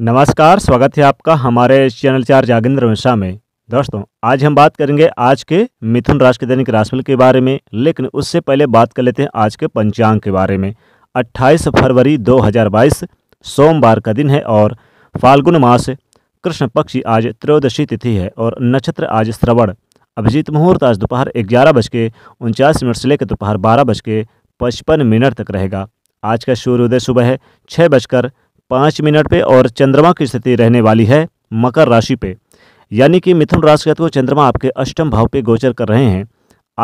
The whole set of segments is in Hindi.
नमस्कार स्वागत है आपका हमारे चैनल चार जागेंद्र मिश्रा में दोस्तों आज हम बात करेंगे आज के मिथुन राशि के दैनिक राशिफल के बारे में लेकिन उससे पहले बात कर लेते हैं आज के पंचांग के बारे में 28 फरवरी 2022 सोमवार का दिन है और फाल्गुन मास कृष्ण पक्षी आज त्रयोदशी तिथि है और नक्षत्र आज श्रवण अभिजीत मुहूर्त आज दोपहर ग्यारह बज के उनचास मिनट से लेकर दोपहर बारह बज के पचपन मिनट तक रहेगा आज का सूर्योदय सुबह है छः बजकर पाँच मिनट पे और चंद्रमा की स्थिति रहने वाली है मकर राशि पे यानी कि मिथुन राशि के तो चंद्रमा आपके अष्टम भाव पे गोचर कर रहे हैं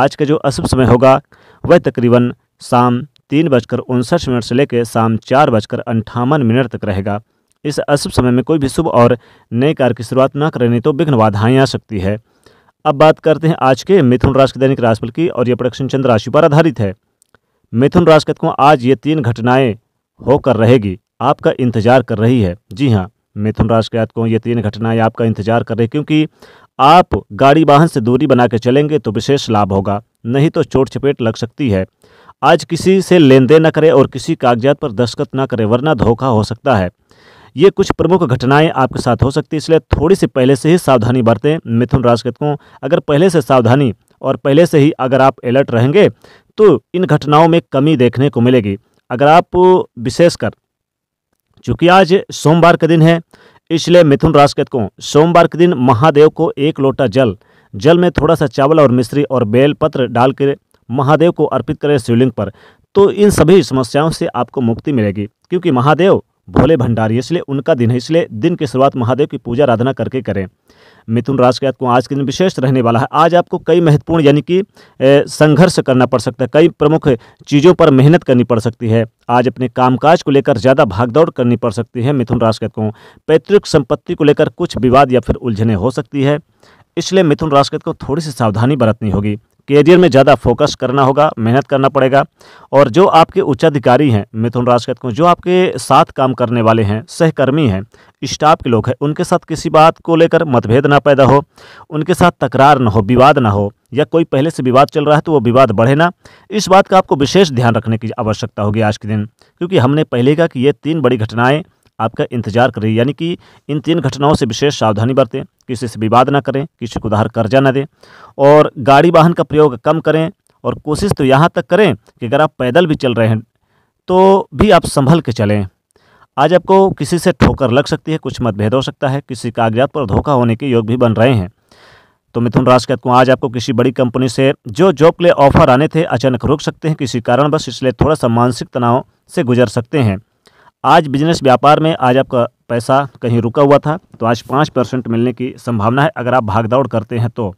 आज का जो अशुभ समय होगा वह तकरीबन शाम तीन बजकर उनसठ मिनट से लेकर शाम चार बजकर अंठावन मिनट तक रहेगा इस अशुभ समय में कोई भी शुभ और नए कार्य की शुरुआत न करें तो विघ्न बाधाएँ आ सकती है अब बात करते हैं आज के मिथुन राशि के दैनिक राशिफल की और यह प्रोडक्शन चंद्र राशि पर आधारित है मिथुन राशि को आज ये तीन घटनाएं होकर रहेगी आपका इंतजार कर रही है जी हाँ मिथुन राशि के जातकों ये तीन घटनाएं आपका इंतजार कर रही क्योंकि आप गाड़ी वाहन से दूरी बना के चलेंगे तो विशेष लाभ होगा नहीं तो चोट चपेट लग सकती है आज किसी से लेन देन न करें और किसी कागजात पर दस्तखत न करें वरना धोखा हो सकता है ये कुछ प्रमुख घटनाएं आपके साथ हो सकती है इसलिए थोड़ी सी पहले से ही सावधानी बरतें मिथुन राशि को अगर पहले से सावधानी और पहले से ही अगर आप अलर्ट रहेंगे तो इन घटनाओं में कमी देखने को मिलेगी अगर आप विशेषकर चूंकि आज सोमवार का दिन है इसलिए मिथुन राशि को सोमवार के दिन महादेव को एक लोटा जल जल में थोड़ा सा चावल और मिश्री और बेल पत्र डालकर महादेव को अर्पित करें शिवलिंग पर तो इन सभी समस्याओं से आपको मुक्ति मिलेगी क्योंकि महादेव भोले भंडारी इसलिए उनका दिन है इसलिए दिन की शुरुआत महादेव की पूजा आराधना करके करें मिथुन राशि के आपको आज के दिन विशेष रहने वाला है आज आपको कई महत्वपूर्ण यानी कि संघर्ष करना पड़ सकता है कई प्रमुख चीज़ों पर मेहनत करनी पड़ सकती है आज अपने कामकाज को लेकर ज़्यादा भागदौड़ करनी पड़ सकती है मिथुन राशि के आपको पैतृक संपत्ति को लेकर कुछ विवाद या फिर उलझने हो सकती है इसलिए मिथुन राशि को थोड़ी सी सावधानी बरतनी होगी कैरियर में ज़्यादा फोकस करना होगा मेहनत करना पड़ेगा और जो आपके उच्चाधिकारी हैं मिथुन राशि के जो आपके साथ काम करने वाले हैं सहकर्मी हैं स्टाफ के लोग हैं उनके साथ किसी बात को लेकर मतभेद ना पैदा हो उनके साथ तकरार ना हो विवाद ना हो या कोई पहले से विवाद चल रहा है तो वो विवाद बढ़े ना इस बात का आपको विशेष ध्यान रखने की आवश्यकता होगी आज के दिन क्योंकि हमने पहले कहा कि ये तीन बड़ी घटनाएँ आपका इंतजार कर रही है यानी कि इन तीन घटनाओं से विशेष सावधानी बरतें किसी से विवाद ना करें किसी को उधार कर्जा ना दें और गाड़ी वाहन का प्रयोग कम करें और कोशिश तो यहाँ तक करें कि अगर आप पैदल भी चल रहे हैं तो भी आप संभल के चलें आज आपको किसी से ठोकर लग सकती है कुछ मतभेद हो सकता है किसी कागजात पर धोखा होने के योग भी बन रहे हैं तो मिथुन राशि कहते आज आपको किसी बड़ी कंपनी से जो जॉब के लिए ऑफर आने थे अचानक रुक सकते हैं किसी कारणवश इसलिए थोड़ा सा मानसिक तनाव से गुजर सकते हैं आज बिजनेस व्यापार में आज आपका पैसा कहीं रुका हुआ था तो आज पाँच परसेंट मिलने की संभावना है अगर आप भागदौड़ करते हैं तो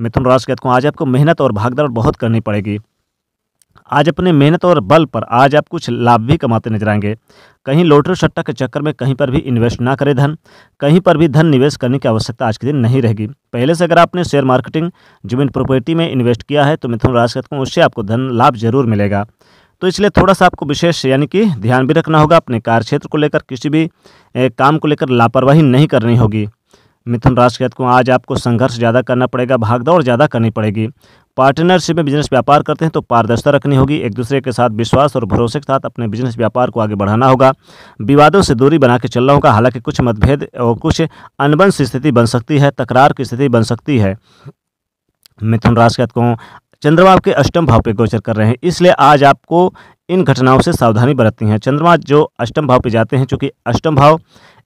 मिथुन राशि कहते हैं आज आपको मेहनत और भागदौड़ बहुत करनी पड़ेगी आज अपने मेहनत और बल पर आज आप कुछ लाभ भी कमाते नजर आएंगे कहीं लोटरी सट्टा के चक्कर में कहीं पर भी इन्वेस्ट ना करें धन कहीं पर भी धन निवेश करने की आवश्यकता आज के दिन नहीं रहेगी पहले से अगर आपने शेयर मार्केटिंग जमीन प्रॉपर्टी में इन्वेस्ट किया है तो मिथुन राशि कहते हैं उससे आपको धन लाभ जरूर मिलेगा तो इसलिए थोड़ा सा आपको विशेष यानी कि ध्यान भी रखना होगा अपने कार्य क्षेत्र को लेकर किसी भी काम को लेकर लापरवाही नहीं करनी होगी मिथुन राशि के को आज आपको संघर्ष ज़्यादा करना पड़ेगा भागदौड़ ज़्यादा करनी पड़ेगी पार्टनरशिप में बिजनेस व्यापार करते हैं तो पारदर्शिता रखनी होगी एक दूसरे के साथ विश्वास और भरोसे के साथ अपने बिजनेस व्यापार को आगे बढ़ाना होगा विवादों से दूरी बना के चलना होगा हालांकि कुछ मतभेद और कुछ अनबन स्थिति बन सकती है तकरार की स्थिति बन सकती है मिथुन राशि को चंद्रमा आपके अष्टम भाव पे गोचर कर रहे हैं इसलिए आज आपको इन घटनाओं से सावधानी बरतनी है चंद्रमा जो अष्टम भाव पे जाते हैं चूँकि अष्टम भाव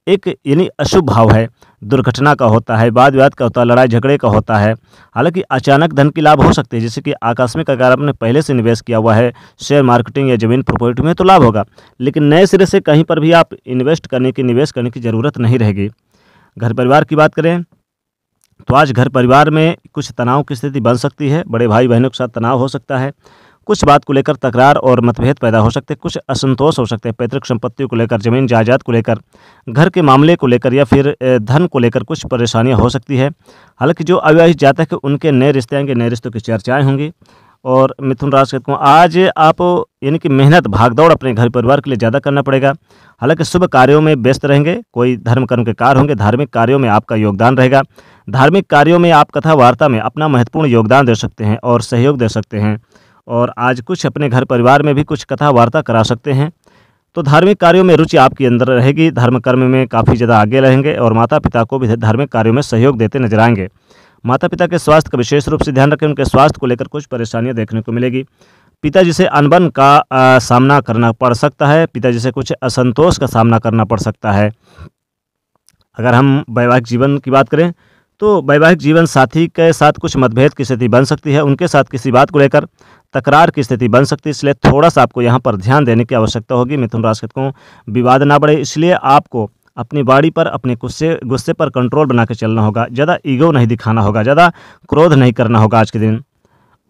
एक यानी अशुभ भाव है दुर्घटना का होता है वाद विवाद का होता है लड़ाई झगड़े का होता है हालांकि अचानक धन की लाभ हो सकते हैं जैसे कि आकस्मिक अगर आपने पहले से निवेश किया हुआ है शेयर मार्केटिंग या जमीन प्रॉपर्टी में तो लाभ होगा लेकिन नए सिरे से कहीं पर भी आप इन्वेस्ट करने की निवेश करने की ज़रूरत नहीं रहेगी घर परिवार की बात करें तो आज घर परिवार में कुछ तनाव की स्थिति बन सकती है बड़े भाई बहनों के साथ तनाव हो सकता है कुछ बात को लेकर तकरार और मतभेद पैदा हो सकते हैं कुछ असंतोष हो सकते हैं पैतृक संपत्तियों को लेकर जमीन जायदाद को लेकर घर के मामले को लेकर या फिर धन को लेकर कुछ परेशानियां हो सकती है हालांकि जो अविवाहित जातक है उनके नए रिश्ते आएंगे नए रिश्तों की चर्चाएँ होंगी और मिथुन राशि कहते आज आप यानी कि मेहनत भागदौड़ अपने घर परिवार के लिए ज़्यादा करना पड़ेगा हालांकि शुभ कार्यों में व्यस्त रहेंगे कोई धर्म कर्म के कार्य होंगे धार्मिक कार्यों में आपका योगदान रहेगा धार्मिक कार्यों में आप कथा वार्ता में अपना महत्वपूर्ण योगदान दे सकते हैं और सहयोग दे सकते हैं और आज कुछ अपने घर परिवार में भी कुछ कथा वार्ता करा सकते हैं तो धार्मिक कार्यों में रुचि आपके अंदर रहेगी धर्म कर्म में काफ़ी ज़्यादा आगे रहेंगे और माता पिता को भी धार्मिक कार्यों में सहयोग देते नजर आएंगे माता पिता के स्वास्थ्य का विशेष रूप से ध्यान रखें उनके स्वास्थ्य को लेकर कुछ परेशानियाँ देखने को मिलेगी पिताजी से अनबन का आ, सामना करना पड़ सकता है पिताजी से कुछ असंतोष का सामना करना पड़ सकता है अगर हम वैवाहिक जीवन की बात करें तो वैवाहिक जीवन साथी के साथ कुछ मतभेद की स्थिति बन सकती है उनके साथ किसी बात को लेकर तकरार की स्थिति बन सकती है इसलिए थोड़ा सा आपको यहाँ पर ध्यान देने की आवश्यकता होगी मिथुन राशि को विवाद ना बढ़े इसलिए आपको अपनी बाड़ी पर अपने गुस्से गुस्से पर कंट्रोल बना के चलना होगा ज़्यादा ईगो नहीं दिखाना होगा ज़्यादा क्रोध नहीं करना होगा आज के दिन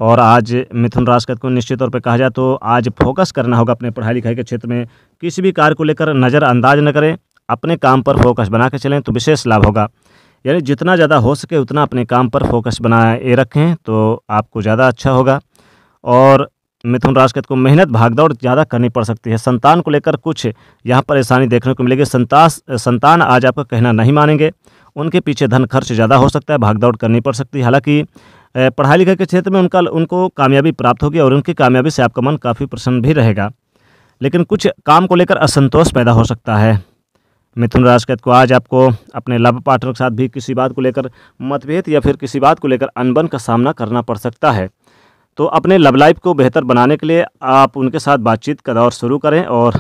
और आज मिथुन राशि को निश्चित तौर पर कहा जाए तो आज फोकस करना होगा अपने पढ़ाई लिखाई के क्षेत्र में किसी भी कार्य को लेकर नज़रअंदाज न करें अपने काम पर फोकस बना के चलें तो विशेष लाभ होगा यानी जितना ज़्यादा हो सके उतना अपने काम पर फोकस बनाए रखें तो आपको ज़्यादा अच्छा होगा और मिथुन राशि के को मेहनत भागदौड़ ज़्यादा करनी पड़ सकती है संतान को लेकर कुछ यहाँ परेशानी देखने को मिलेगी संतास संतान आज आपका कहना नहीं मानेंगे उनके पीछे धन खर्च ज़्यादा हो सकता है भागदौड़ करनी पड़ सकती है हालांकि पढ़ाई लिखाई के क्षेत्र में उनका उनको कामयाबी प्राप्त होगी और उनकी कामयाबी से आपका मन काफ़ी प्रसन्न भी रहेगा लेकिन कुछ काम को लेकर असंतोष पैदा हो सकता है मिथुन राशि के को आज आपको अपने लव पार्टनर के साथ भी किसी बात को लेकर मतभेद या फिर किसी बात को लेकर अनबन का सामना करना पड़ सकता है तो अपने लव लाइफ को बेहतर बनाने के लिए आप उनके साथ बातचीत का दौर शुरू करें और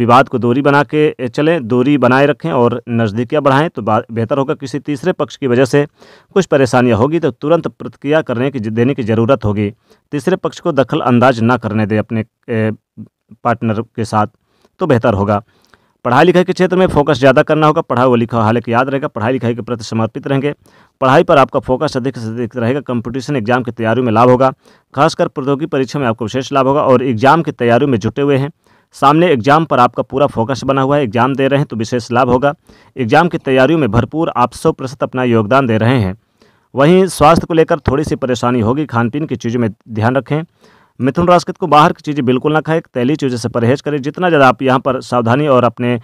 विवाद को दूरी बना के चलें दूरी बनाए रखें और नज़दीकियाँ बढ़ाएं तो बेहतर होगा किसी तीसरे पक्ष की वजह से कुछ परेशानियाँ होगी तो तुरंत प्रतिक्रिया करने की देने की ज़रूरत होगी तीसरे पक्ष को दखल अंदाज ना करने दें अपने पार्टनर के साथ तो बेहतर होगा पढ़ाई लिखाई के क्षेत्र में फोकस ज़्यादा करना होगा पढ़ा हुआ लिखा हालांकि याद रहेगा पढ़ाई लिखाई के प्रति समर्पित रहेंगे पढ़ाई पर आपका फोकस अधिक से अधिक रहेगा कंपटीशन एग्जाम की तैयारी में लाभ होगा खासकर प्रौद्योगिकी परीक्षा में आपको विशेष लाभ होगा और एग्जाम की तैयारी में जुटे हुए हैं सामने एग्जाम पर आपका पूरा फोकस बना हुआ है एग्जाम दे रहे हैं तो विशेष लाभ होगा एग्जाम की तैयारियों में भरपूर आप सौ प्रतिशत अपना योगदान दे रहे हैं वहीं स्वास्थ्य को लेकर थोड़ी सी परेशानी होगी खान पीन की चीज़ों में ध्यान रखें मिथुन राशि को बाहर की चीज़ें बिल्कुल ना खाएं तैली चीज़ों से परहेज करें जितना ज़्यादा आप यहाँ पर सावधानी और अपने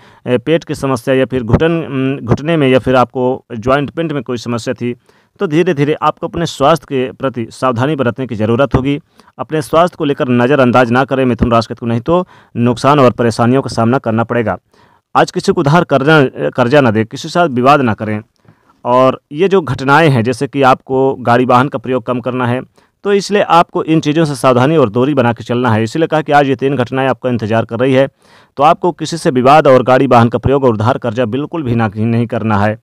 पेट की समस्या या फिर घुटन घुटने में या फिर आपको ज्वाइंट पेंट में कोई समस्या थी तो धीरे धीरे आपको अपने स्वास्थ्य के प्रति सावधानी बरतने की ज़रूरत होगी अपने स्वास्थ्य को लेकर नज़रअंदाज ना करें मिथुन राशि को नहीं तो नुकसान और परेशानियों का सामना करना पड़ेगा आज किसी को उधार कर्जा कर्जा ना दें किसी के साथ विवाद ना करें और ये जो घटनाएं हैं जैसे कि आपको गाड़ी वाहन का प्रयोग कम करना है तो इसलिए आपको इन चीज़ों से सावधानी और दूरी बना के चलना है इसलिए कहा कि आज ये तीन घटनाएं आपका इंतजार कर रही है तो आपको किसी से विवाद और गाड़ी वाहन का प्रयोग और उधार कर्जा बिल्कुल भी ना नहीं करना है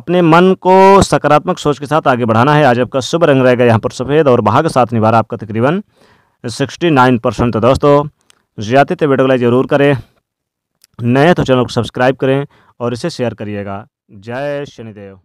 अपने मन को सकारात्मक सोच के साथ आगे बढ़ाना है आज आपका शुभ रंग रहेगा यहाँ पर सफ़ेद और बहा का साथ निभा रहा आपका तकरीबन सिक्सटी नाइन परसेंट तो दोस्तों ज़्यादा तो वीडियो लाइक ज़रूर करें नए तो चैनल को सब्सक्राइब करें और इसे शेयर करिएगा जय शनिदेव